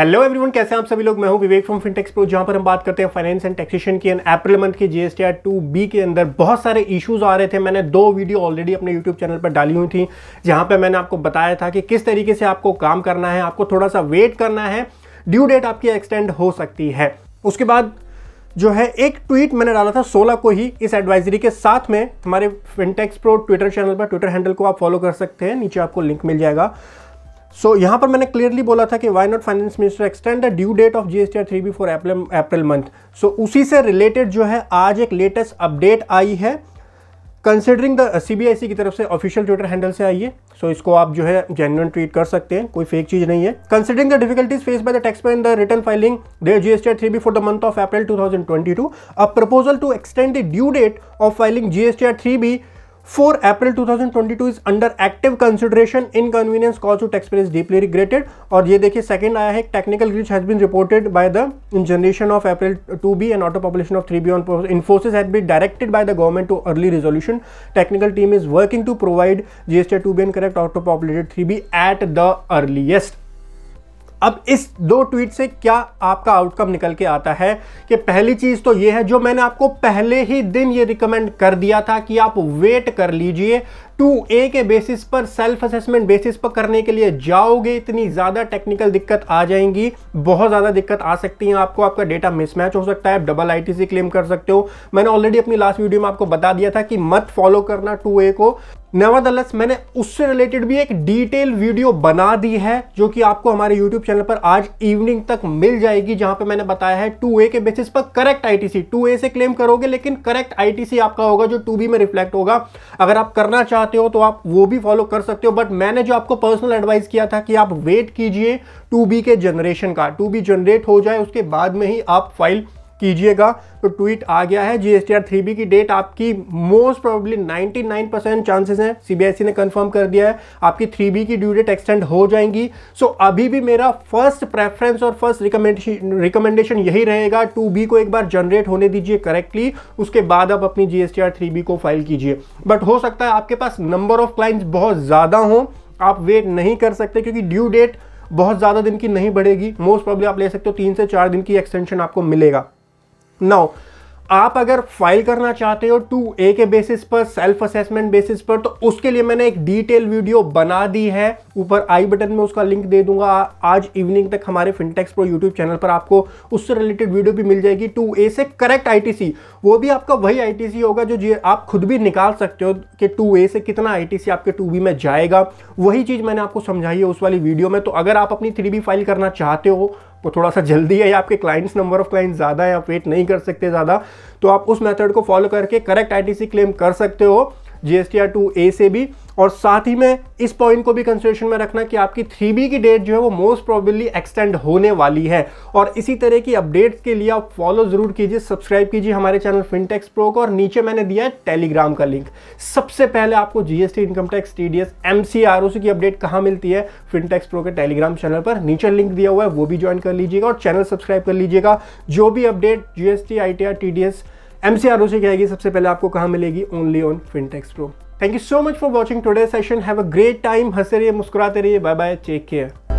hello everyone कैसे हैं आप सभी लोग मैं हूं विवेक फ्रॉम फिनटेक्स प्रो जहां पर हम बात करते हैं फाइनेंस एंड टैक्सेशन की एंड अप्रैल मंथ की जीएसटी आर टू बी के अंदर बहुत सारे इश्यूज आ रहे थे मैंने दो वीडियो ऑलरेडी अपने यूट्यूब चैनल पर डाली हुई थी जहां पर मैंने आपको बताया था कि किस तरीके से आपको काम करना है आपको थोड़ा सा वेट करना है ड्यू डेट आपकी एक्सटेंड हो सकती है उसके बाद जो है एक ट्वीट मैंने डाला था सोलह को ही इस एडवाइजरी के साथ में हमारे फिनटेक्स प्रो ट्विटर चैनल पर ट्विटर हैंडल को आप फॉलो कर सकते हैं नीचे आपको लिंक मिल जाएगा सो so, यहाँ पर मैंने क्लियरली बोला था कि why not finance minister extend the due date of G S T R three B for April month so उसी से रिलेटेड जो है आज एक लेटेस्ट अपडेट आई है कंसिडरिंग द सी की तरफ से ऑफिशियल ट्विटर हैंडल से आई है सो so, इसको आप जो है जेन्युन ट्वीट कर सकते हैं कोई फेक चीज नहीं है considering the difficulties face by the tax in the return filing T GST three B for the month of April to a proposal to extend the due date of filing GST three B for April 2022 is under active consideration convenience cause to taxpayer deeply regretted और ये देखिए second आया है technical rich has been reported by the generation of April B and auto population of B on Infosys has be directed by the government to early resolution technical team is working to provide GST B and correct auto populated three B at the earliest अब इस दो tweet से क्या आपका outcome निकल के आता है कि पहली चीज़ तो यह है जो मैंने आपको पहले ही दिन ये रिकमेंड कर दिया था कि आप वेट कर लीजिए टू ए के बेसिस पर सेल्फ असेसमेंट बेसिस पर करने के लिए जाओगे इतनी ज़्यादा टेक्निकल दिक्कत आ जाएंगी बहुत ज़्यादा दिक्कत आ सकती है आपको आपका डेटा मिसमैच हो सकता है आप डबल आईटीसी क्लेम कर सकते हो मैंने ऑलरेडी अपनी लास्ट वीडियो में आपको बता दिया था कि मत फॉलो करना टू ए को नवादलस मैंने उससे रिलेटेड भी एक डिटेल वीडियो बना दी है जो कि आपको हमारे यूट्यूब चैनल पर आज इवनिंग तक मिल जाएगी जहां पे मैंने बताया है टू ए के बेसिस पर करेक्ट आईटीसी टू ए से क्लेम करोगे लेकिन करेक्ट आईटीसी आपका होगा जो टू बी में रिफ्लेक्ट होगा अगर आप करना चाहते चाहते हो तो आप वो भी फॉलो कर सकते हो बट मैंने जो आपको पर्सनल एडवाइस किया था कि आप वेट कीजिए टू बी के जनरेशन का टू बी जनरेट हो जाए उसके बाद में ही आप फाइल कीजिएगा तो ट्वीट आ गया है जी एस की डेट आपकी मोस्ट प्रोबेबली 99 परसेंट चांसेस हैं सीबीएसई ने कंफर्म कर दिया है आपकी बी की ड्यू डेट एक्सटेंड हो जाएंगी सो so, अभी भी मेरा फर्स्ट प्रेफरेंस और फर्स्ट रिकमेंडेशन रिकमेंडेशन यही रहेगा टू बी को एक बार जनरेट होने दीजिए करेक्टली उसके बाद आप अपनी जी एस को फाइल कीजिए बट हो सकता है आपके पास नंबर ऑफ क्लाइंट्स बहुत ज़्यादा हों आप वेट नहीं कर सकते क्योंकि ड्यू डेट बहुत ज़्यादा दिन की नहीं बढ़ेगी मोस्ट प्रॉब्लम आप ले सकते हो तीन से चार दिन की एक्सटेंशन आपको मिलेगा नाउ आप अगर फाइल करना चाहते हो टू ए के बेसिस पर सेल्फ असेसमेंट बेसिस पर तो उसके लिए मैंने एक डिटेल वीडियो बना दी है ऊपर आई बटन में उसका लिंक दे दूंगा आज इवनिंग तक हमारे फिनटेक्स प्रो यूट्यूब चैनल पर आपको उससे रिलेटेड वीडियो भी मिल जाएगी टू ए से करेक्ट आईटीसी वो भी आपका वही आईटीसी होगा जो आप खुद भी निकाल सकते हो कि टू ए से कितना आईटीसी आपके टू बी में जाएगा वही चीज़ मैंने आपको समझाई है उस वाली वीडियो में तो अगर आप अपनी थ्री फाइल करना चाहते हो वो थोड़ा सा जल्दी है या आपके क्लाइंट्स नंबर ऑफ क्लाइंट्स ज़्यादा है आप वेट नहीं कर सकते ज़्यादा तो आप उस मेथड को फॉलो करके करेक्ट आईटीसी क्लेम कर सकते हो जीएसटीआर टू ए से भी और साथ ही में इस पॉइंट को भी कंसिडरेशन में रखना कि आपकी थ्री बी की डेट जो है वो मोस्ट प्रोबेबली एक्सटेंड होने वाली है और इसी तरह की अपडेट्स के लिए आप फॉलो ज़रूर कीजिए सब्सक्राइब कीजिए हमारे चैनल फिनटेक्स प्रो को और नीचे मैंने दिया है टेलीग्राम का लिंक सबसे पहले आपको GST income tax T D S M C R O C की अपडेट कहाँ मिलती है फिनटेक्स प्रो के टेलीग्राम चैनल पर नीचे लिंक दिया हुआ है वो भी ज्वाइन कर लीजिएगा और चैनल सब्सक्राइब कर लीजिएगा जो भी update G S T I T R T D S M C R O C की आएगी सबसे पहले आपको कहाँ मिलेगी only on Fintax pro thank you so much for watching today session have a great time हंसे रहिए मुस्कुराते रहिए बाय बाय टेक केयर